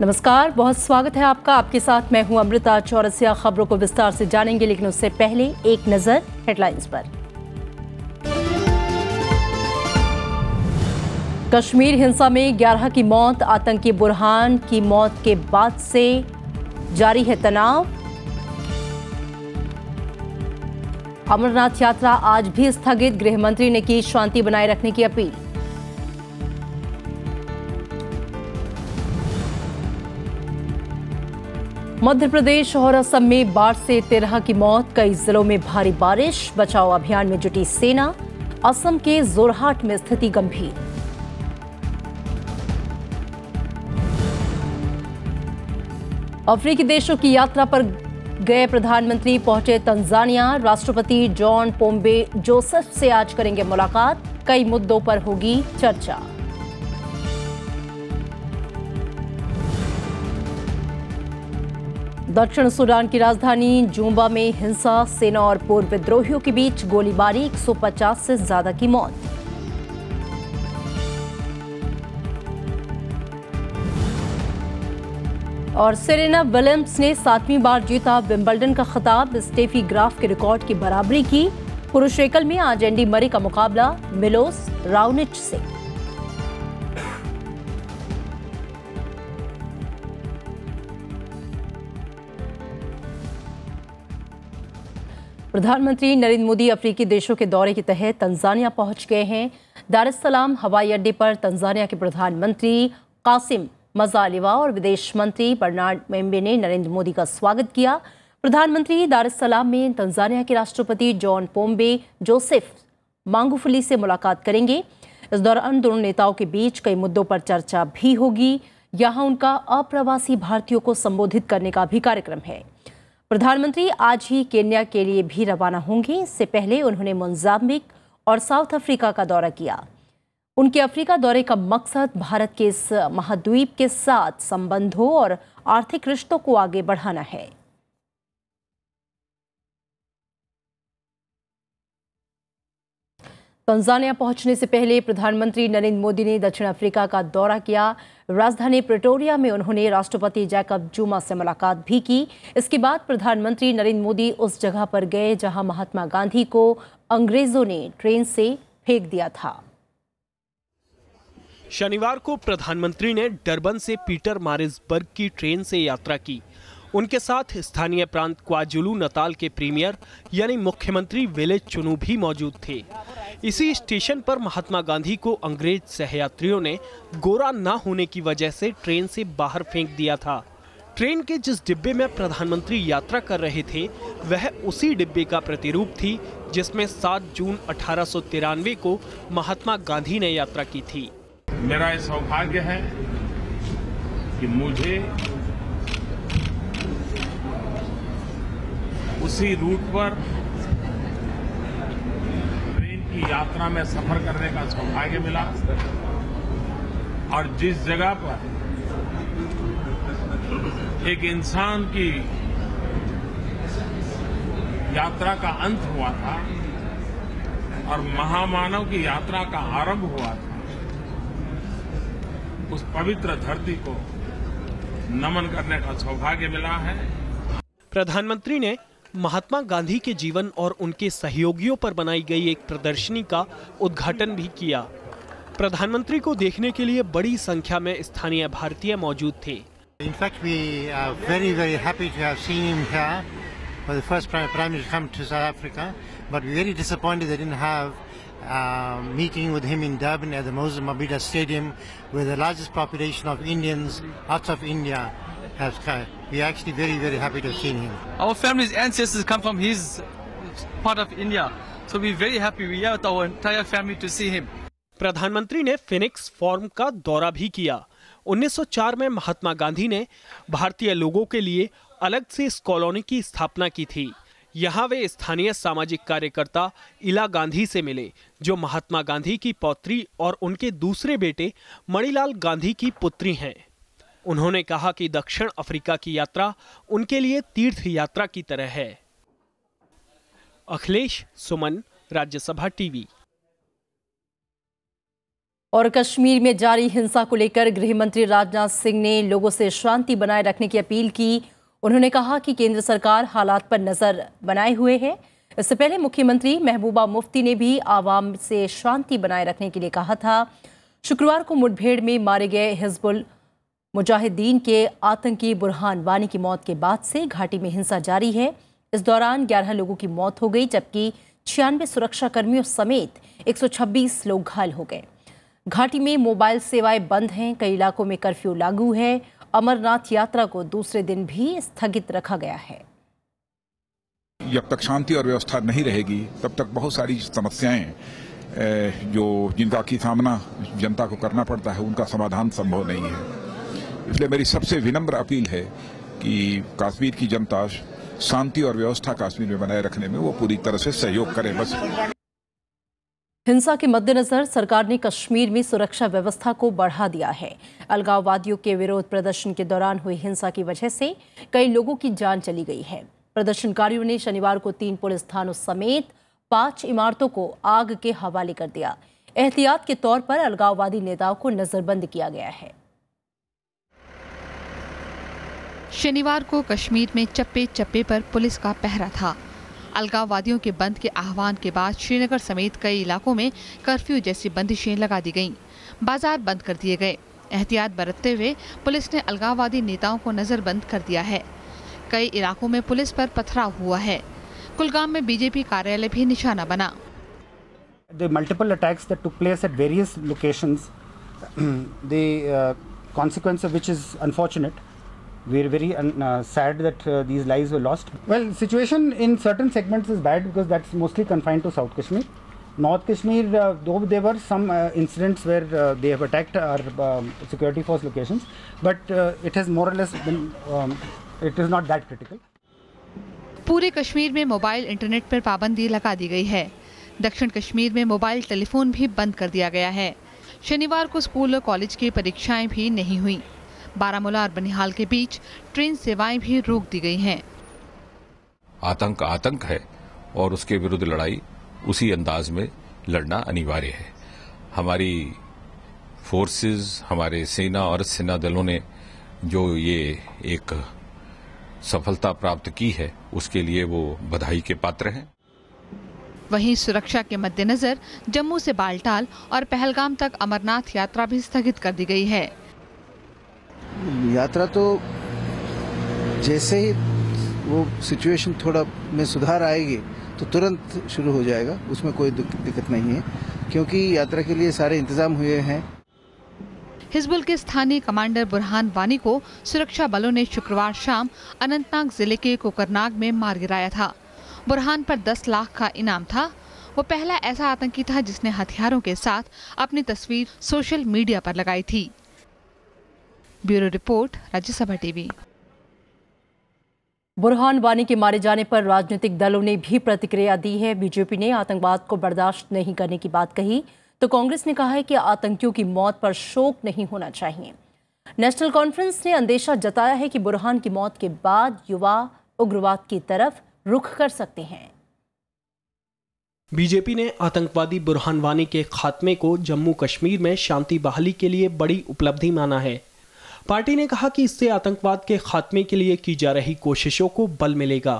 नमस्कार बहुत स्वागत है आपका आपके साथ मैं हूं अमृता चौरसिया खबरों को विस्तार से जानेंगे लेकिन उससे पहले एक नज़र हेडलाइंस पर कश्मीर हिंसा में 11 की मौत आतंकी बुरहान की मौत के बाद से जारी है तनाव अमरनाथ यात्रा आज भी स्थगित गृह मंत्री ने की शांति बनाए रखने की अपील मध्य प्रदेश और असम में बाढ़ से तेरह की मौत कई जिलों में भारी बारिश बचाव अभियान में जुटी सेना असम के जोरहाट में स्थिति गंभीर अफ्रीकी देशों की यात्रा पर गए प्रधानमंत्री पहुंचे तंजानिया राष्ट्रपति जॉन पोम्बे जोसेफ से आज करेंगे मुलाकात कई मुद्दों पर होगी चर्चा दक्षिण सूडान की राजधानी जूम्बा में हिंसा सेना और पूर्व विद्रोहियों के बीच गोलीबारी 150 से ज्यादा की मौत और सेरेना विलियम्स ने सातवीं बार जीता विंबलडन का खिताब स्टेफी ग्राफ के रिकॉर्ड की बराबरी की पुरुष एकल में आज एंडी मरी का मुकाबला मिलोस राउनिच से प्रधानमंत्री नरेंद्र मोदी अफ्रीकी देशों के दौरे के तहत तंजानिया पहुंच गए हैं दारसलाम हवाई अड्डे पर तंजानिया के प्रधानमंत्री कासिम मजालिवा और विदेश मंत्री बर्नार्ड मेम्बे ने नरेंद्र मोदी का स्वागत किया प्रधानमंत्री दार में तंजानिया के राष्ट्रपति जॉन पोम्बे जोसेफ मांगुफली से मुलाकात करेंगे इस दौरान दोनों नेताओं के बीच कई मुद्दों पर चर्चा भी होगी यहाँ उनका अप्रवासी भारतीयों को संबोधित करने का भी कार्यक्रम है प्रधानमंत्री आज ही केन्या के लिए भी रवाना होंगे इससे पहले उन्होंने मोजाम्बिक और साउथ अफ्रीका का दौरा किया उनके अफ्रीका दौरे का मकसद भारत के इस महाद्वीप के साथ संबंधों और आर्थिक रिश्तों को आगे बढ़ाना है तंजानिया पहुंचने से पहले प्रधानमंत्री नरेंद्र मोदी ने दक्षिण अफ्रीका का दौरा किया राजधानी प्रिटोरिया में उन्होंने राष्ट्रपति जैकब जुमा से मुलाकात भी की इसके बाद प्रधानमंत्री नरेंद्र मोदी उस जगह पर गए जहां महात्मा गांधी को अंग्रेजों ने ट्रेन से फेंक दिया था शनिवार को प्रधानमंत्री ने डरबन से पीटर मारिसबर्ग की ट्रेन से यात्रा की उनके साथ स्थानीय प्रांत क्वाजुलू नताल के प्रीमियर यानी मुख्यमंत्री विलेज चुनू भी मौजूद थे इसी स्टेशन पर महात्मा गांधी को अंग्रेज सहयात्रियों ने गोरा न होने की वजह से ट्रेन से बाहर फेंक दिया था ट्रेन के जिस डिब्बे में प्रधानमंत्री यात्रा कर रहे थे वह उसी डिब्बे का प्रतिरूप थी जिसमें 7 जून अठारह को महात्मा गांधी ने यात्रा की थी मेरा सौभाग्य है कि मुझे उसी रूट पर ट्रेन की यात्रा में सफर करने का सौभाग्य मिला और जिस जगह पर एक इंसान की यात्रा का अंत हुआ था और महामानव की यात्रा का आरंभ हुआ था उस पवित्र धरती को नमन करने का सौभाग्य मिला है प्रधानमंत्री ने महात्मा गांधी के जीवन और उनके सहयोगियों पर बनाई गई एक प्रदर्शनी का उद्घाटन भी किया प्रधानमंत्री को देखने के लिए बड़ी संख्या में स्थानीय भारतीय मौजूद थे In fact, we are very, very happy to have seen him here for the first prime, prime minister come to South Africa. But we're very disappointed they didn't have a meeting with him in Durban at the Moses Mabida Stadium, where the largest population of Indians out of India has come. we're actually very, very happy to see him. Our family's ancestors come from his part of India, so we're very happy. We are with our entire family to see him. प्रधानमंत्री ने Phoenix form का दौरा भी किया 1904 में महात्मा गांधी ने भारतीय लोगों के लिए अलग से इस कॉलोनी की स्थापना की थी यहाँ वे स्थानीय सामाजिक कार्यकर्ता इला गांधी से मिले जो महात्मा गांधी की पौत्री और उनके दूसरे बेटे मणिलाल गांधी की पुत्री हैं उन्होंने कहा कि दक्षिण अफ्रीका की यात्रा उनके लिए तीर्थ यात्रा की तरह है अखिलेश सुमन राज्यसभा टीवी और कश्मीर में जारी हिंसा को लेकर गृह मंत्री राजनाथ सिंह ने लोगों से शांति बनाए रखने की अपील की उन्होंने कहा कि केंद्र सरकार हालात पर नजर बनाए हुए है इससे पहले मुख्यमंत्री महबूबा मुफ्ती ने भी आवाम से शांति बनाए रखने के लिए कहा था शुक्रवार को मुठभेड़ में मारे गए हिजबुल मुजाहिदीन के आतंकी बुरहान वानी की मौत के बाद से घाटी में हिंसा जारी है इस दौरान 11 लोगों की मौत हो गई जबकि छियानवे सुरक्षा कर्मियों समेत 126 लोग घायल हो गए घाटी में मोबाइल सेवाएं बंद हैं कई इलाकों में कर्फ्यू लागू है अमरनाथ यात्रा को दूसरे दिन भी स्थगित रखा गया है जब तक शांति और व्यवस्था नहीं रहेगी तब तक बहुत सारी समस्याएं जो जिनका की सामना जनता को करना पड़ता है उनका समाधान संभव नहीं है इसलिए मेरी सबसे विनम्र अपील है कि कश्मीर की जनता शांति और व्यवस्था कश्मीर में बनाए रखने में वो पूरी तरह से सहयोग करें बस हिंसा के मद्देनजर सरकार ने कश्मीर में सुरक्षा व्यवस्था को बढ़ा दिया है अलगाववादियों के विरोध प्रदर्शन के दौरान हुई हिंसा की वजह से कई लोगों की जान चली गई है प्रदर्शनकारियों ने शनिवार को तीन पुलिस थानों समेत पांच इमारतों को आग के हवाले कर दिया एहतियात के तौर पर अलगाववादी नेताओं को नजरबंद किया गया है शनिवार को कश्मीर में चप्पे चप्पे पर पुलिस का पहरा था अलगाववादियों के बंद के आह्वान के बाद श्रीनगर समेत कई इलाकों में कर्फ्यू जैसी बंदिशें लगा दी गईं बाजार बंद कर दिए गए एहतियात बरतते हुए पुलिस ने अलगाववादी नेताओं को नज़रबंद कर दिया है कई इलाकों में पुलिस पर पथराव हुआ है कुलगाम में बीजेपी कार्यालय भी निशाना बना multiple attacks attacks that took place we're very un, uh, sad that uh, these lives were lost. Well, situation in certain segments is bad because that's mostly confined to South Kashmir. North Kashmir, uh, though there were some uh, incidents where uh, they have attacked our uh, security force locations, but uh, it has more or less been, um, it is not that critical. पूरे कश्मीर में mobile internet पर पाबंदी लगा दी गई है दक्षिण कश्मीर में mobile telephone भी बंद कर दिया गया है शनिवार को स्कूल और कॉलेज की परीक्षाएं भी नहीं हुई बारामूला और बनिहाल के बीच ट्रेन सेवाएं भी रोक दी गई हैं। आतंक आतंक है और उसके विरुद्ध लड़ाई उसी अंदाज में लड़ना अनिवार्य है हमारी फोर्सेस हमारे सेना और सेना दलों ने जो ये एक सफलता प्राप्त की है उसके लिए वो बधाई के पात्र हैं वहीं सुरक्षा के मद्देनजर जम्मू से बालटाल और पहलगाम तक अमरनाथ यात्रा भी स्थगित कर दी गई है यात्रा तो जैसे ही वो सिचुएशन थोड़ा में सुधार आएगी तो तुरंत शुरू हो जाएगा उसमें कोई दिक्कत नहीं है क्योंकि यात्रा के लिए सारे इंतजाम हुए हैं हिजबुल के स्थानीय कमांडर बुरहान वानी को सुरक्षा बलों ने शुक्रवार शाम अनंतनाग जिले के कोकरनाग में मार गिराया था बुरहान पर 10 लाख का इनाम था वो पहला ऐसा आतंकी था जिसने हथियारों के साथ अपनी तस्वीर सोशल मीडिया पर लगाई थी bureau report Rajya Sabha TV Burhan Wani के मारे जाने पर राजनीतिक दलों ने भी प्रतिक्रिया दी है बीजेपी ने आतंकवाद को बर्दाश्त नहीं करने की बात कही तो कांग्रेस ने कहा है कि आतंकियों की मौत पर शोक नहीं होना चाहिए नेशनल कॉन्फ्रेंस ने अंदेशा जताया है कि बुरहान की मौत के बाद युवा उग्रवाद की तरफ रुख कर सकते हैं बीजेपी ने आतंकवादी बुरहान वानी के खात्मे को जम्मू कश्मीर में शांति बहाली के लिए बड़ी उपलब्धि माना है पार्टी ने कहा कि इससे आतंकवाद के खात्मे के लिए की जा रही कोशिशों को बल मिलेगा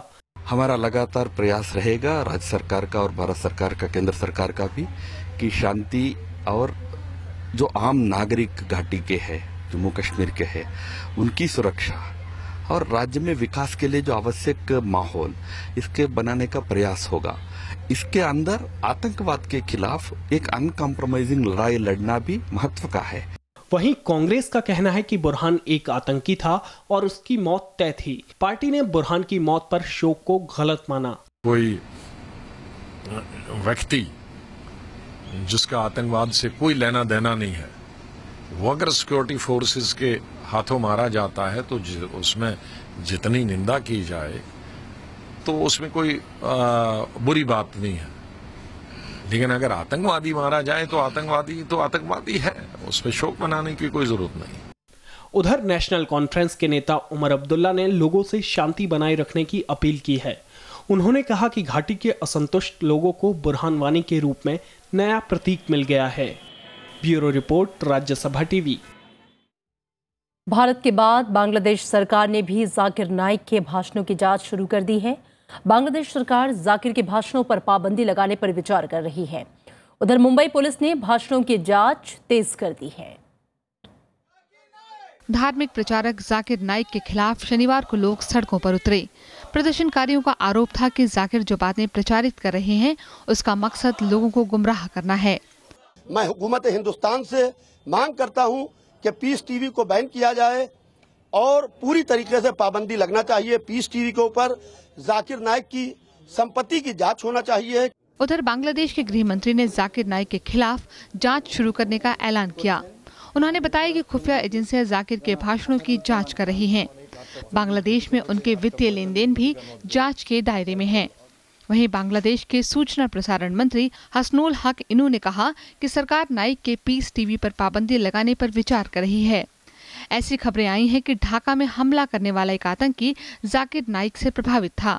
हमारा लगातार प्रयास रहेगा राज्य सरकार का और भारत सरकार का केंद्र सरकार का भी कि शांति और जो आम नागरिक घाटी के है जम्मू कश्मीर के है उनकी सुरक्षा और राज्य में विकास के लिए जो आवश्यक माहौल इसके बनाने का प्रयास होगा इसके अंदर आतंकवाद के खिलाफ एक अनकम्प्रोमाइजिंग लड़ाई लड़ना भी महत्व का है वहीं कांग्रेस का कहना है कि बुरहान एक आतंकी था और उसकी मौत तय थी पार्टी ने बुरहान की मौत पर शोक को गलत माना कोई व्यक्ति जिसका आतंकवाद से कोई लेना देना नहीं है वो अगर सिक्योरिटी फोर्सेस के हाथों मारा जाता है तो उसमें जितनी निंदा की जाए तो उसमें कोई आ, बुरी बात नहीं है लेकिन अगर आतंकवादी मारा जाए तो आतंकवादी तो आतंकवादी है उसमें शोक मनाने की कोई जरूरत नहीं उधर नेशनल कॉन्फ्रेंस के नेता उमर अब्दुल्ला ने लोगों से शांति बनाए रखने की अपील की है उन्होंने कहा कि घाटी के असंतुष्ट लोगों को बुरहान वानी के रूप में नया प्रतीक मिल गया है bureau report Rajya Sabha TV Bharat के बाद बांग्लादेश सरकार ने भी जाकिर नाइक के भाषणों की जांच शुरू कर दी है बांग्लादेश सरकार जाकिर के भाषणों पर पाबंदी लगाने पर विचार कर रही है उधर मुंबई पुलिस ने भाषणों की जांच तेज कर दी है धार्मिक प्रचारक जाकिर नाइक के खिलाफ शनिवार को लोग सड़कों पर उतरे प्रदर्शनकारियों का आरोप था कि जाकिर जो बातें प्रचारित कर रहे हैं उसका मकसद लोगों को गुमराह करना है मैं हुकूमत हिंदुस्तान से मांग करता हूं कि पीस टीवी को बैन किया जाए और पूरी तरीके से पाबंदी लगना चाहिए पीस टीवी के ऊपर जाकिर नायक की संपत्ति की जांच होना चाहिए उधर बांग्लादेश के गृह मंत्री ने जाकिर नायक के खिलाफ जांच शुरू करने का ऐलान किया उन्होंने बताया कि खुफिया एजेंसियां जाकिर के भाषणों की जांच कर रही हैं। बांग्लादेश में उनके वित्तीय लेन देन भी जांच के दायरे में हैं। वहीं बांग्लादेश के सूचना प्रसारण मंत्री हसनोल हक इनू ने कहा कि सरकार नाइक के पीस टीवी पर पाबंदी लगाने पर विचार कर रही है ऐसी खबरें आई हैं कि ढाका में हमला करने वाला एक आतंकी जाकिर नाइक से प्रभावित था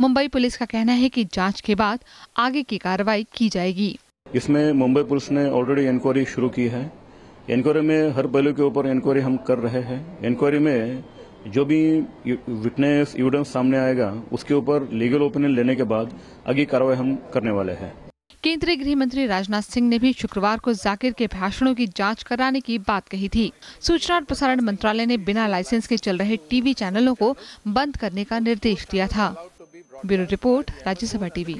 मुंबई पुलिस का कहना है कि जांच के बाद आगे की कार्रवाई की जाएगी इसमें मुंबई पुलिस ने ऑलरेडी इंक्वायरी शुरू की है इंक्वायरी में हर पहलू के ऊपर इंक्वायरी हम कर रहे हैं इंक्वायरी में जो भी विटनेस एविडेंस सामने आएगा उसके ऊपर लीगल ओपिनियन लेने के बाद आगे कार्रवाई हम करने वाले हैं केंद्रीय गृह मंत्री राजनाथ सिंह ने भी शुक्रवार को जाकिर के भाषणों की जांच कराने की बात कही थी सूचना और प्रसारण मंत्रालय ने बिना लाइसेंस के चल रहे टीवी चैनलों को बंद करने का निर्देश दिया था ब्यूरो रिपोर्ट राज्यसभा टीवी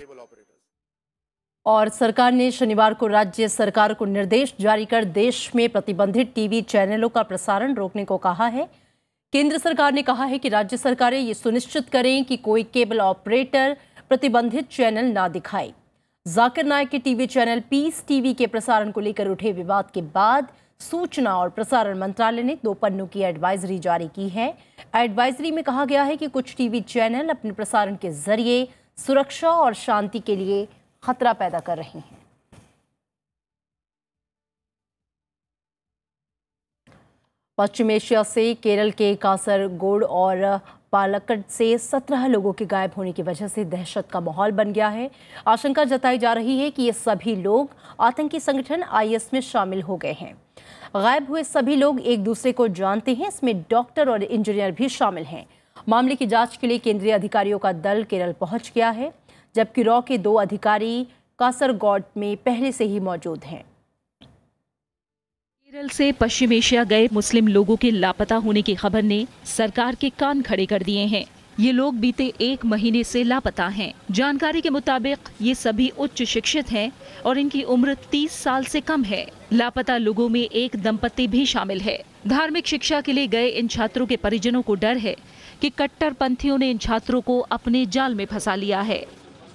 और सरकार ने शनिवार को राज्य सरकार को निर्देश जारी कर देश में प्रतिबंधित टीवी चैनलों का प्रसारण रोकने को कहा है केंद्र सरकार ने कहा है कि राज्य सरकारें ये सुनिश्चित करें कि कोई केबल ऑपरेटर प्रतिबंधित चैनल ना दिखाए जाकिर नायक के टीवी चैनल पीस टीवी के प्रसारण को लेकर उठे विवाद के बाद सूचना और प्रसारण मंत्रालय ने दो पन्नों की एडवाइजरी जारी की है एडवाइजरी में कहा गया है कि कुछ टीवी चैनल अपने प्रसारण के जरिए सुरक्षा और शांति के लिए खतरा पैदा कर रहे हैं पश्चिम एशिया से केरल के कासरगोड और बालाकट से सत्रह लोगों के गायब होने की वजह से दहशत का माहौल बन गया है आशंका जताई जा रही है कि ये सभी लोग आतंकी संगठन आईएस में शामिल हो गए हैं गायब हुए सभी लोग एक दूसरे को जानते हैं इसमें डॉक्टर और इंजीनियर भी शामिल हैं मामले की जांच के लिए केंद्रीय अधिकारियों का दल केरल पहुंच गया है जबकि रॉ के दो अधिकारी कासरगौड में पहले से ही मौजूद हैं केरल से पश्चिम एशिया गए मुस्लिम लोगों के लापता होने की खबर ने सरकार के कान खड़े कर दिए हैं ये लोग बीते एक महीने से लापता हैं जानकारी के मुताबिक ये सभी उच्च शिक्षित हैं और इनकी उम्र 30 साल से कम है लापता लोगों में एक दंपति भी शामिल है धार्मिक शिक्षा के लिए गए इन छात्रों के परिजनों को डर है कि कट्टरपंथियों ने इन छात्रों को अपने जाल में फंसा लिया है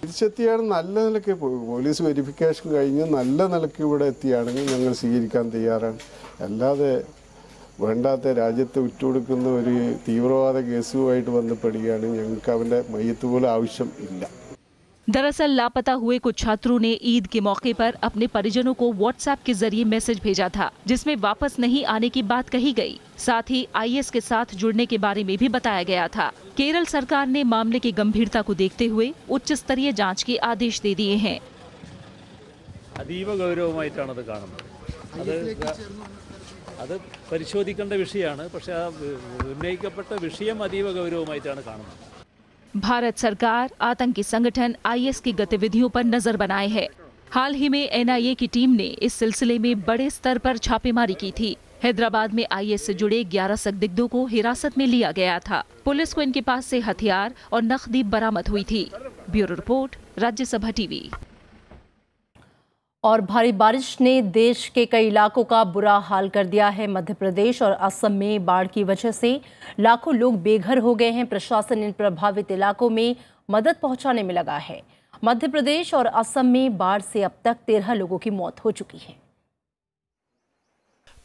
തിരിച്ചെത്തിയാണ് നല്ല നിലയ്ക്ക് പോലീസ് വെരിഫിക്കേഷൻ കഴിഞ്ഞ് നല്ല നിലയ്ക്ക് ഇവിടെ എത്തിയാണെങ്കിൽ ഞങ്ങൾ സ്വീകരിക്കാൻ തയ്യാറാണ് അല്ലാതെ വേണ്ടാത്ത രാജ്യത്തെ കൊടുക്കുന്ന ഒരു തീവ്രവാദ കേസുമായിട്ട് ബന്ധപ്പെടുകയാണ് ഞങ്ങൾക്ക് അവൻ്റെ മയ്യത്ത് പോലും ആവശ്യം ഇല്ല दरअसल लापता हुए कुछ छात्रों ने ईद के मौके पर अपने परिजनों को व्हाट्सएप के जरिए मैसेज भेजा था जिसमें वापस नहीं आने की बात कही गई साथ ही आईएस के साथ जुड़ने के बारे में भी बताया गया था केरल सरकार ने मामले की गंभीरता को देखते हुए उच्च स्तरीय जाँच के आदेश दे दिए हैं भारत सरकार आतंकी संगठन आईएस की गतिविधियों पर नजर बनाए है हाल ही में एनआईए की टीम ने इस सिलसिले में बड़े स्तर पर छापेमारी की थी हैदराबाद में आईएस से जुड़े 11 संदिग्धों को हिरासत में लिया गया था पुलिस को इनके पास से हथियार और नकदी बरामद हुई थी ब्यूरो रिपोर्ट राज्यसभा टीवी और भारी बारिश ने देश के कई इलाकों का बुरा हाल कर दिया है मध्य प्रदेश और असम में बाढ़ की वजह से लाखों लोग बेघर हो गए हैं प्रशासन इन प्रभावित इलाकों में मदद पहुंचाने में लगा है मध्य प्रदेश और असम में बाढ़ से अब तक तेरह लोगों की मौत हो चुकी है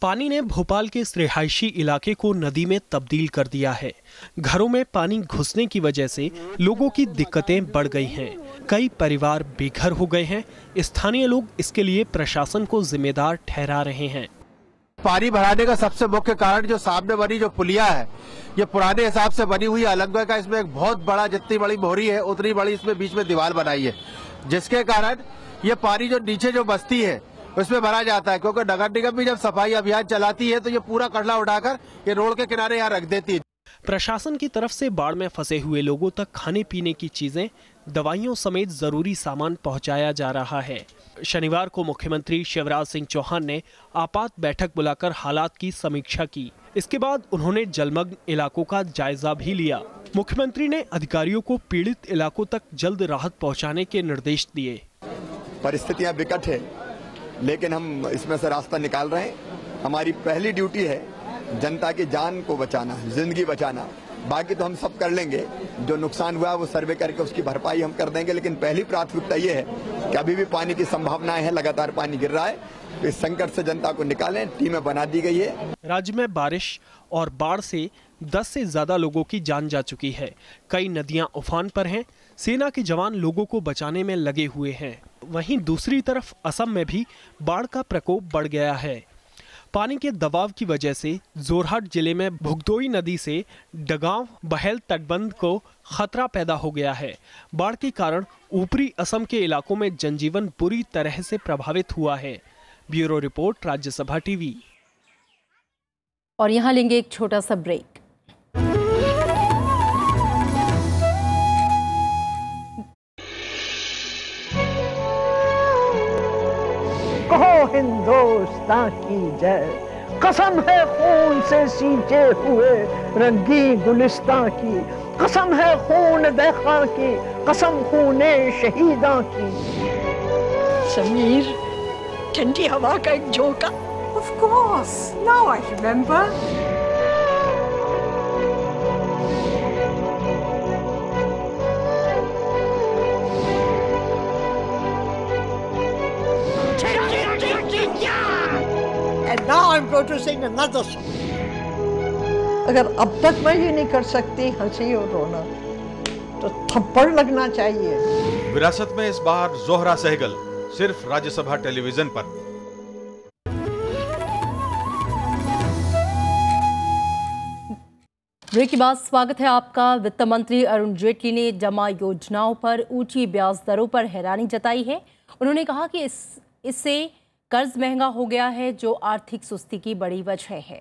पानी ने भोपाल के इस रिहायशी इलाके को नदी में तब्दील कर दिया है घरों में पानी घुसने की वजह से लोगों की दिक्कतें बढ़ गई हैं कई परिवार बेघर हो गए हैं स्थानीय लोग इसके लिए प्रशासन को जिम्मेदार ठहरा रहे हैं पानी भराने का सबसे मुख्य कारण जो सामने बनी जो पुलिया है ये पुराने हिसाब से बनी हुई अलग का इसमें एक बहुत बड़ा जितनी बड़ी मोहरी है उतनी बड़ी इसमें बीच में दीवार बनाई है जिसके कारण ये पानी जो नीचे जो बस्ती है उसमें भरा जाता है क्योंकि नगर निगम भी जब सफाई अभियान चलाती है तो ये पूरा कड़ला उठाकर ये रोड के किनारे यहाँ रख देती है प्रशासन की तरफ से बाढ़ में फंसे हुए लोगों तक खाने पीने की चीजें दवाइयों समेत जरूरी सामान पहुंचाया जा रहा है शनिवार को मुख्यमंत्री शिवराज सिंह चौहान ने आपात बैठक बुलाकर हालात की समीक्षा की इसके बाद उन्होंने जलमग्न इलाकों का जायजा भी लिया मुख्यमंत्री ने अधिकारियों को पीड़ित इलाकों तक जल्द राहत पहुंचाने के निर्देश दिए परिस्थितियाँ विकट है लेकिन हम इसमें से रास्ता निकाल रहे हैं हमारी पहली ड्यूटी है जनता की जान को बचाना जिंदगी बचाना बाकी तो हम सब कर लेंगे जो नुकसान हुआ वो सर्वे करके उसकी भरपाई हम कर देंगे लेकिन पहली प्राथमिकता ये है कि अभी भी पानी की संभावनाएं हैं लगातार पानी गिर रहा है तो इस संकट से जनता को निकालें टीमें बना दी गई है राज्य में बारिश और बाढ़ से 10 से ज्यादा लोगों की जान जा चुकी है कई नदियां उफान पर हैं सेना के जवान लोगों को बचाने में लगे हुए हैं वहीं दूसरी तरफ असम में भी बाढ़ का प्रकोप बढ़ गया है पानी के दबाव की वजह से जोरहाट जिले में भुगदोई नदी से डगांव बहल तटबंध को खतरा पैदा हो गया है बाढ़ के कारण ऊपरी असम के इलाकों में जनजीवन बुरी तरह से प्रभावित हुआ है ब्यूरो रिपोर्ट राज्यसभा टीवी और यहाँ लेंगे एक छोटा सा ब्रेक हिंदोस्तान की जय कसम है खून से सींचे हुए रंगी गुलिस्तां की कसम है खून देखा की कसम खूने शहीदा की समीर ठंडी हवा का एक झोंका of course now I remember producing another song. अगर अब तक मैं ये नहीं कर सकती हंसी और रोना तो थप्पड़ लगना चाहिए विरासत में इस बार जोहरा सहगल सिर्फ राज्यसभा टेलीविजन पर ब्रेक के बाद स्वागत है आपका वित्त मंत्री अरुण जेटली ने जमा योजनाओं पर ऊंची ब्याज दरों पर हैरानी जताई है उन्होंने कहा कि इस इससे कर्ज महंगा हो गया है जो आर्थिक सुस्ती की बड़ी वजह है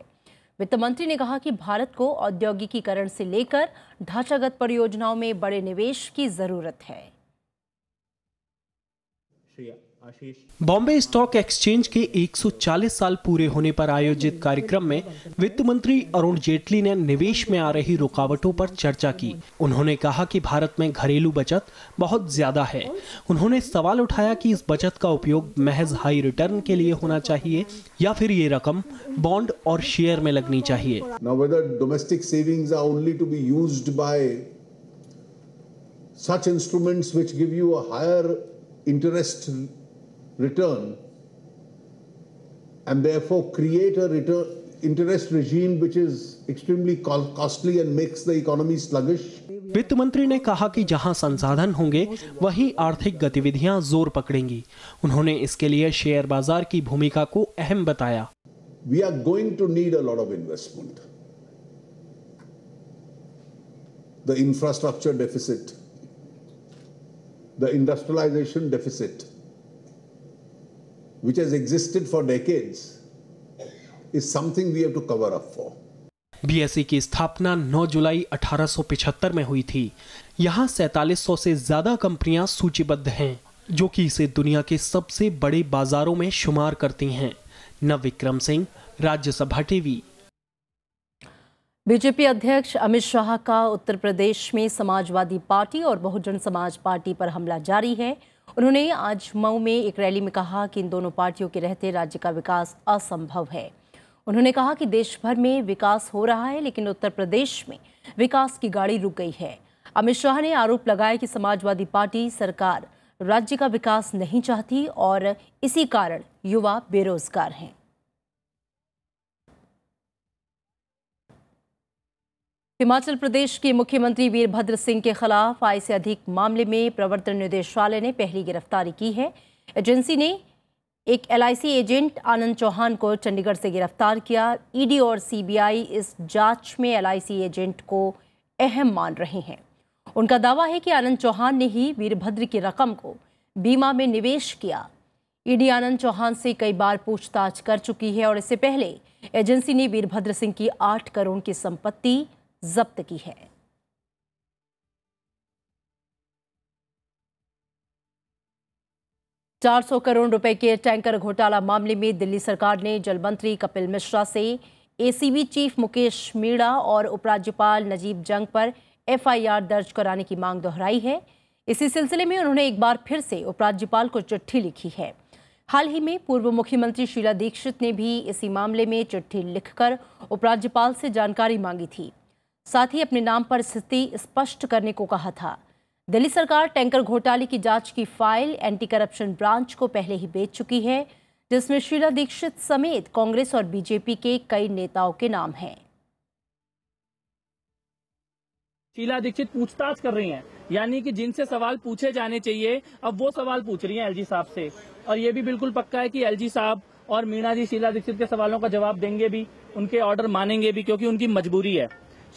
वित्त मंत्री ने कहा कि भारत को औद्योगिकीकरण से लेकर ढांचागत परियोजनाओं में बड़े निवेश की जरूरत है बॉम्बे स्टॉक एक्सचेंज के 140 साल पूरे होने पर आयोजित कार्यक्रम में वित्त मंत्री अरुण जेटली ने निवेश में आ रही रुकावटों पर चर्चा की उन्होंने कहा कि भारत में घरेलू बचत बहुत ज्यादा है उन्होंने सवाल उठाया कि इस बचत का उपयोग महज हाई रिटर्न के लिए होना चाहिए या फिर ये रकम बॉन्ड और शेयर में लगनी चाहिए interest return and therefore create a return interest regime which is extremely costly and makes the economy sluggish. वित्त मंत्री ने कहा कि जहां संसाधन होंगे वहीं आर्थिक गतिविधियां जोर पकड़ेंगी उन्होंने इसके लिए शेयर बाजार की भूमिका को अहम बताया we are going to need a lot of investment the infrastructure deficit the industrialisation deficit which has existed for decades, is something we have to cover up for. BSE की स्थापना 9 जुलाई 1875 में हुई थी यहाँ 4700 से ज्यादा कंपनियां सूचीबद्ध हैं जो कि इसे दुनिया के सबसे बड़े बाजारों में शुमार करती हैं नवविक्रम सिंह राज्यसभा टीवी बीजेपी अध्यक्ष अमित शाह का उत्तर प्रदेश में समाजवादी पार्टी और बहुजन समाज पार्टी पर हमला जारी है उन्होंने आज मऊ में एक रैली में कहा कि इन दोनों पार्टियों के रहते राज्य का विकास असंभव है उन्होंने कहा कि देश भर में विकास हो रहा है लेकिन उत्तर प्रदेश में विकास की गाड़ी रुक गई है अमित शाह ने आरोप लगाया कि समाजवादी पार्टी सरकार राज्य का विकास नहीं चाहती और इसी कारण युवा बेरोजगार हैं हिमाचल प्रदेश के मुख्यमंत्री वीरभद्र सिंह के खिलाफ आय से अधिक मामले में प्रवर्तन निदेशालय ने पहली गिरफ्तारी की है एजेंसी ने एक एलआईसी एजेंट आनंद चौहान को चंडीगढ़ से गिरफ्तार किया ईडी और सीबीआई इस जांच में एलआईसी एजेंट को अहम मान रहे हैं उनका दावा है कि आनंद चौहान ने ही वीरभद्र की रकम को बीमा में निवेश किया ईडी आनंद चौहान से कई बार पूछताछ कर चुकी है और इससे पहले एजेंसी ने वीरभद्र सिंह की आठ करोड़ की संपत्ति जब्त की है चार सौ करोड़ रुपए के टैंकर घोटाला मामले में दिल्ली सरकार ने जल मंत्री कपिल मिश्रा से एसीबी चीफ मुकेश मीणा और उपराज्यपाल नजीब जंग पर एफआईआर दर्ज कराने की मांग दोहराई है इसी सिलसिले में उन्होंने एक बार फिर से उपराज्यपाल को चिट्ठी लिखी है हाल ही में पूर्व मुख्यमंत्री शीला दीक्षित ने भी इसी मामले में चिट्ठी लिखकर उपराज्यपाल से जानकारी मांगी थी साथ ही अपने नाम पर स्थिति स्पष्ट करने को कहा था दिल्ली सरकार टैंकर घोटाले की जांच की फाइल एंटी करप्शन ब्रांच को पहले ही बेच चुकी है जिसमें शीला दीक्षित समेत कांग्रेस और बीजेपी के कई नेताओं के नाम हैं शीला दीक्षित पूछताछ कर रही हैं यानी कि जिनसे सवाल पूछे जाने चाहिए अब वो सवाल पूछ रही हैं एलजी साहब से और ये भी बिल्कुल पक्का है कि एलजी साहब और मीणा जी शीला दीक्षित के सवालों का जवाब देंगे भी उनके ऑर्डर मानेंगे भी क्योंकि उनकी मजबूरी है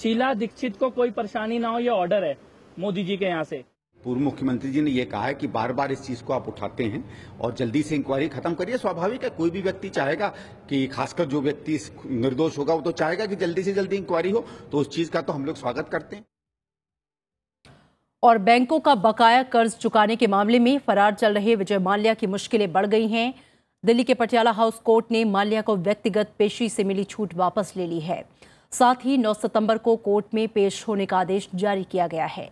शीला दीक्षित को कोई परेशानी ना हो ये ऑर्डर है मोदी जी के यहाँ से पूर्व मुख्यमंत्री जी ने यह कहा है कि बार बार इस चीज को आप उठाते हैं और जल्दी से इंक्वायरी खत्म करिए स्वाभाविक है कोई भी व्यक्ति चाहेगा कि खासकर जो व्यक्ति निर्दोष होगा वो तो चाहेगा कि जल्दी से जल्दी इंक्वायरी हो तो उस चीज का तो हम लोग स्वागत करते हैं और बैंकों का बकाया कर्ज चुकाने के मामले में फरार चल रहे विजय माल्या की मुश्किलें बढ़ गई हैं दिल्ली के पटियाला हाउस कोर्ट ने माल्या को व्यक्तिगत पेशी से मिली छूट वापस ले ली है साथ ही 9 सितंबर को कोर्ट में पेश होने का आदेश जारी किया गया है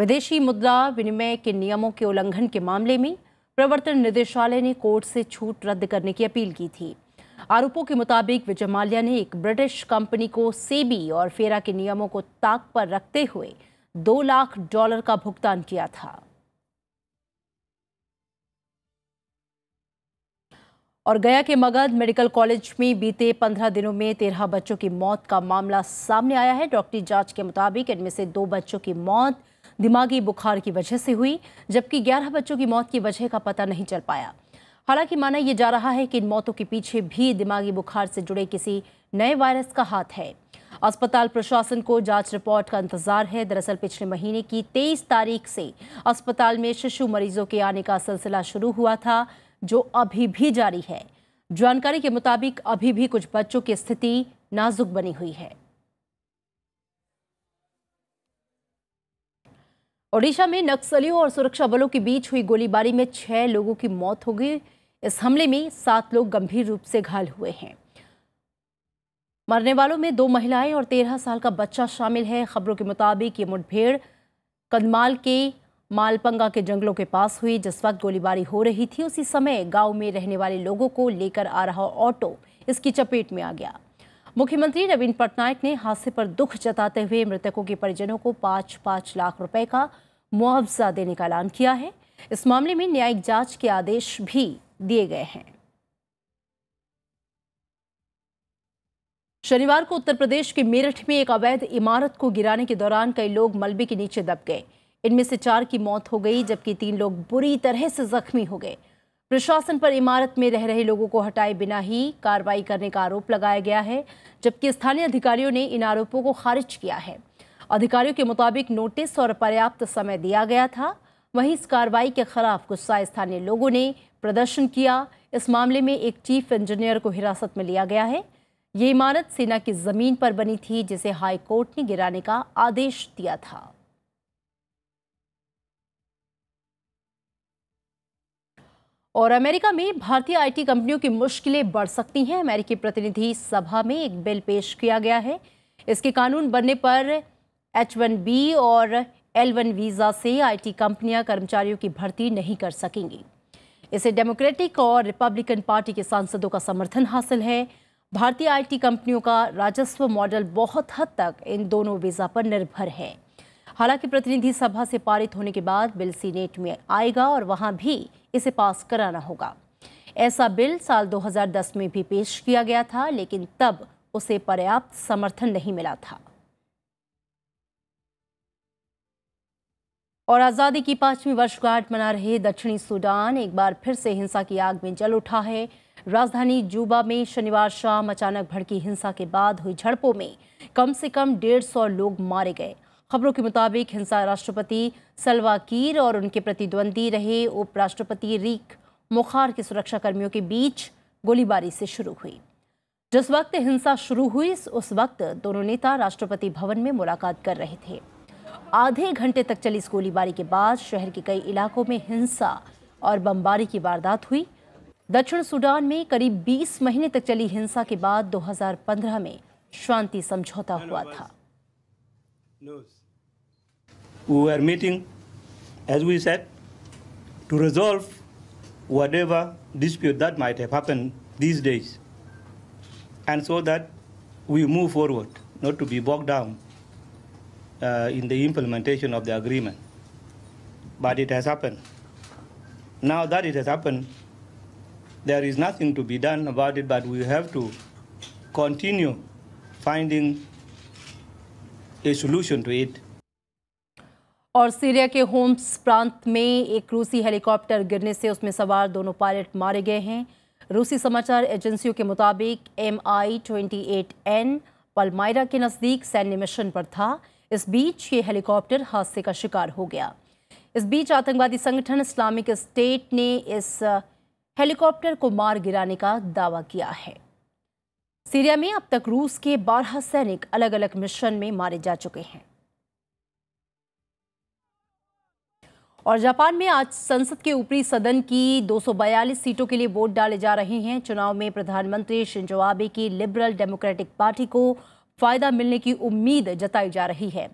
विदेशी मुद्रा विनिमय के नियमों के उल्लंघन के मामले में प्रवर्तन निदेशालय ने कोर्ट से छूट रद्द करने की अपील की थी आरोपों के मुताबिक विजय माल्या ने एक ब्रिटिश कंपनी को सेबी और फेरा के नियमों को ताक पर रखते हुए दो लाख डॉलर का भुगतान किया था और गया के मगध मेडिकल कॉलेज में बीते पंद्रह दिनों में तेरह बच्चों की मौत का मामला सामने आया है डॉक्टरी जांच के मुताबिक इनमें से दो बच्चों की मौत दिमागी बुखार की वजह से हुई जबकि ग्यारह बच्चों की मौत की वजह का पता नहीं चल पाया हालांकि माना यह जा रहा है कि इन मौतों के पीछे भी दिमागी बुखार से जुड़े किसी नए वायरस का हाथ है अस्पताल प्रशासन को जांच रिपोर्ट का इंतजार है दरअसल पिछले महीने की 23 तारीख से अस्पताल में शिशु मरीजों के आने का सिलसिला शुरू हुआ था जो अभी भी जारी है जानकारी के मुताबिक अभी भी कुछ बच्चों की स्थिति नाजुक बनी हुई है ओडिशा में नक्सलियों और सुरक्षा बलों के बीच हुई गोलीबारी में छह लोगों की मौत हो गई इस हमले में सात लोग गंभीर रूप से घायल हुए हैं मरने वालों में दो महिलाएं और तेरह साल का बच्चा शामिल है खबरों के मुताबिक ये मुठभेड़ कंदमाल के मालपंगा के जंगलों के पास हुई जिस वक्त गोलीबारी हो रही थी उसी समय गांव में रहने वाले लोगों को लेकर आ रहा ऑटो इसकी चपेट में आ गया मुख्यमंत्री नवीन पटनायक ने हादसे पर दुख जताते हुए मृतकों के परिजनों को पाँच पाँच लाख रुपए का मुआवजा देने का ऐलान किया है इस मामले में न्यायिक जांच के आदेश भी दिए गए हैं शनिवार को उत्तर प्रदेश के मेरठ में एक अवैध इमारत को गिराने के दौरान कई लोग मलबे के नीचे दब गए इनमें से चार की मौत हो गई जबकि तीन लोग बुरी तरह से जख्मी हो गए प्रशासन पर इमारत में रह रहे लोगों को हटाए बिना ही कार्रवाई करने का आरोप लगाया गया है जबकि स्थानीय अधिकारियों ने इन आरोपों को खारिज किया है अधिकारियों के मुताबिक नोटिस और पर्याप्त समय दिया गया था वहीं इस कार्रवाई के खिलाफ गुस्सा स्थानीय लोगों ने प्रदर्शन किया इस मामले में एक चीफ इंजीनियर को हिरासत में लिया गया है ये इमारत सेना की जमीन पर बनी थी जिसे हाई कोर्ट ने गिराने का आदेश दिया था और अमेरिका में भारतीय आईटी कंपनियों की मुश्किलें बढ़ सकती हैं अमेरिकी प्रतिनिधि सभा में एक बिल पेश किया गया है इसके कानून बनने पर एच वन बी और एल वन वीज़ा से आईटी कंपनियां कर्मचारियों की भर्ती नहीं कर सकेंगी इसे डेमोक्रेटिक और रिपब्लिकन पार्टी के सांसदों का समर्थन हासिल है भारतीय आईटी कंपनियों का राजस्व मॉडल बहुत हद तक इन दोनों वीज़ा पर निर्भर है हालांकि प्रतिनिधि सभा से पारित होने के बाद बिल सीनेट में आएगा और वहां भी इसे पास कराना होगा ऐसा बिल साल 2010 में भी पेश किया गया था लेकिन तब उसे पर्याप्त समर्थन नहीं मिला था और आज़ादी की पांचवी वर्षगांठ मना रहे दक्षिणी सूडान एक बार फिर से हिंसा की आग में जल उठा है राजधानी जूबा में शनिवार शाम अचानक भड़की हिंसा के बाद हुई झड़पों में कम से कम डेढ़ सौ लोग मारे गए खबरों के मुताबिक हिंसा राष्ट्रपति सलवा कीर और उनके प्रतिद्वंदी रहे उपराष्ट्रपति रीक मुखार के सुरक्षाकर्मियों के बीच गोलीबारी से शुरू हुई जिस वक्त हिंसा शुरू हुई उस वक्त दोनों नेता राष्ट्रपति भवन में मुलाकात कर रहे थे आधे घंटे तक चली इस गोलीबारी के बाद शहर के कई इलाकों में हिंसा और बमबारी की वारदात हुई दक्षिण सूडान में करीब 20 महीने तक चली हिंसा के बाद 2015 में शांति समझौता हुआ था we were meeting, as we said, to resolve whatever dispute that might have happened these days, and so that we move forward, not to be bogged down uh, in the implementation of the agreement. But it has happened. Now that it has happened, there is nothing to be done about it, but we have to continue finding a solution to it और Syria के Homs प्रांत में एक रूसी helicopter गिरने से उसमें सवार दोनों पायलट मारे गए हैं रूसी समाचार एजेंसियों के मुताबिक M I twenty eight N Palmyra के नज़दीक सैन्य मिशन पर था इस बीच ये हेलीकॉप्टर हादसे का शिकार हो गया इस बीच आतंकवादी संगठन इस्लामिक स्टेट ने इस हेलीकॉप्टर को मार गिराने का दावा किया है सीरिया में अब तक रूस के बारह सैनिक अलग अलग मिशन में मारे जा चुके हैं और जापान में आज संसद के ऊपरी सदन की 242 सीटों के लिए वोट डाले जा रहे हैं चुनाव में प्रधानमंत्री शिंजो आबे की लिबरल डेमोक्रेटिक पार्टी को फायदा मिलने की उम्मीद जताई जा रही है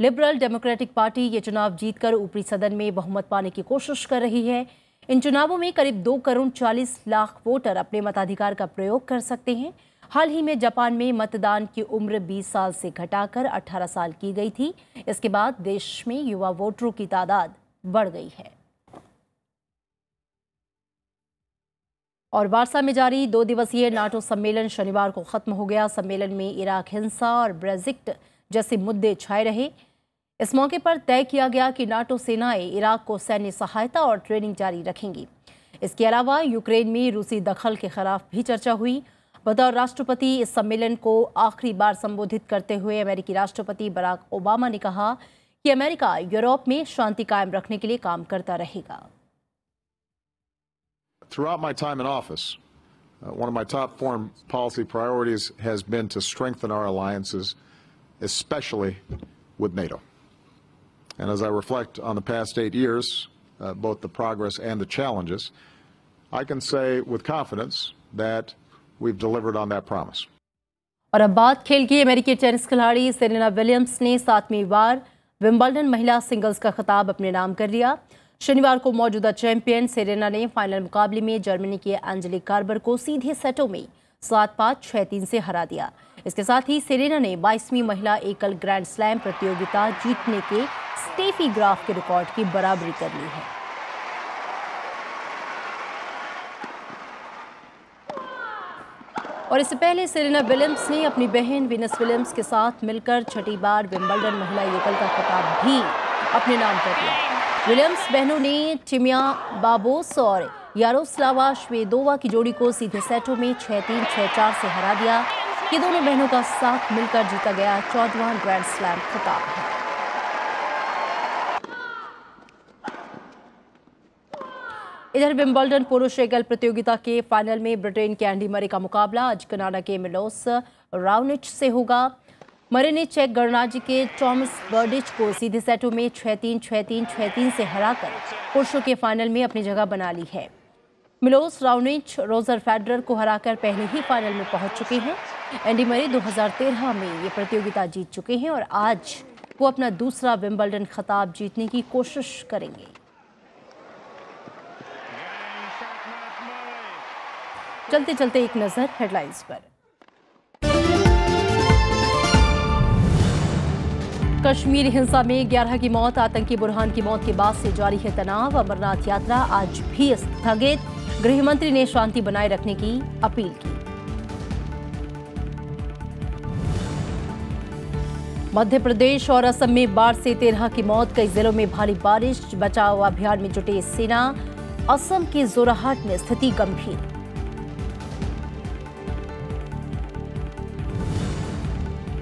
लिबरल डेमोक्रेटिक पार्टी ये चुनाव जीतकर ऊपरी सदन में बहुमत पाने की कोशिश कर रही है इन चुनावों में करीब दो करोड़ चालीस लाख वोटर अपने मताधिकार का प्रयोग कर सकते हैं हाल ही में जापान में मतदान की उम्र 20 साल से घटाकर 18 साल की गई थी इसके बाद देश में युवा वोटरों की तादाद बढ़ गई है और वारसा में जारी दो दिवसीय नाटो सम्मेलन शनिवार को ख़त्म हो गया सम्मेलन में इराक हिंसा और ब्रेजिक्ट जैसे मुद्दे छाए रहे इस मौके पर तय किया गया कि नाटो सेनाएं इराक को सैन्य सहायता और ट्रेनिंग जारी रखेंगी इसके अलावा यूक्रेन में रूसी दखल के खिलाफ भी चर्चा हुई बतौर राष्ट्रपति इस सम्मेलन को आखिरी बार संबोधित करते हुए अमेरिकी राष्ट्रपति बराक ओबामा ने कहा कि अमेरिका यूरोप में शांति कायम रखने के लिए काम करता रहेगा Throughout my time in office, uh, one of my top foreign policy priorities has been to strengthen our alliances, especially with NATO. And as I reflect on the past eight years, uh, both the progress and the challenges, I can say with confidence that we've delivered on that promise. और अब बात खेल की अमेरिकी tennis खिलाड़ी Serena Williams ने सातवीं बार Wimbledon महिला सिंगल्स का खिताब अपने नाम कर लिया शनिवार को मौजूदा चैंपियन सेरेना ने फाइनल मुकाबले में जर्मनी के अंजलिक कार्बर को सीधे सेटों में सात पाँच छः तीन से हरा दिया इसके साथ ही सेरेना ने बाईसवीं महिला एकल ग्रैंड स्लैम प्रतियोगिता जीतने के स्टेफी ग्राफ के रिकॉर्ड की बराबरी कर ली है और इससे पहले सेरेना विलियम्स ने अपनी बहन विनस विलियम्स के साथ मिलकर छठी बार विम्बलडन महिला युगल का खिताब भी अपने नाम कर लिया विलियम्स बहनों ने चिमिया बाबोस और यारोस्लावा श्वेदोवा की जोड़ी को सीधे सेटों में छः तीन छः चार से हरा दिया ये दोनों बहनों का साथ मिलकर जीता गया चौदवा ग्रैंड स्लैम खिताब है इधर विम्बल्डन पुरुष एकल प्रतियोगिता के फाइनल में ब्रिटेन के एंडी मरे का मुकाबला आज कनाडा के मिलोस राउनिच से होगा मरे ने चेक गणराज्य के टॉमस बर्डिच को सीधे सेटों में छः तीन छः तीन छः तीन से हराकर पुरुषों के फाइनल में अपनी जगह बना ली है मिलोस राउनिच रोजर फेडरर को हराकर पहले ही फाइनल में पहुंच चुके हैं एंडी मरे 2013 में ये प्रतियोगिता जीत चुके हैं और आज वो अपना दूसरा विम्बल्डन खिताब जीतने की कोशिश करेंगे चलते चलते एक नज़र हेडलाइंस पर कश्मीर हिंसा में 11 की मौत आतंकी बुरहान की मौत के बाद से जारी है तनाव अमरनाथ यात्रा आज भी स्थगित गृहमंत्री ने शांति बनाए रखने की अपील की मध्य प्रदेश और असम में बाढ़ से तेरह की मौत कई जिलों में भारी बारिश बचाव अभियान में जुटे सेना असम के जोराहाट में स्थिति गंभीर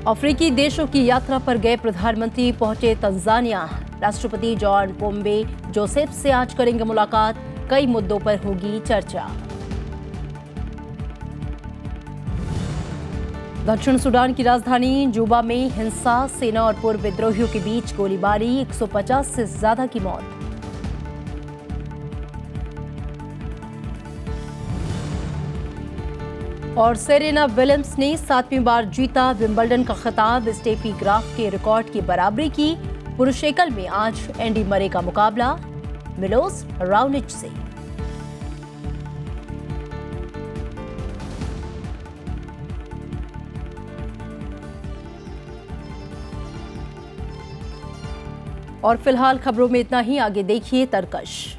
अफ्रीकी देशों की यात्रा पर गए प्रधानमंत्री पहुंचे तंजानिया राष्ट्रपति जॉन पोम्बे जोसेफ से आज करेंगे मुलाकात कई मुद्दों पर होगी चर्चा दक्षिण सूडान की राजधानी जुबा में हिंसा सेना और पूर्व विद्रोहियों के बीच गोलीबारी 150 से ज्यादा की मौत और सेरेना विलियम्स ने सातवीं बार जीता विंबलडन का खिताब स्टेफी ग्राफ के रिकॉर्ड की बराबरी की पुरुष एकल में आज एंडी मरे का मुकाबला मिलोस राउनिच से और फिलहाल खबरों में इतना ही आगे देखिए तरकश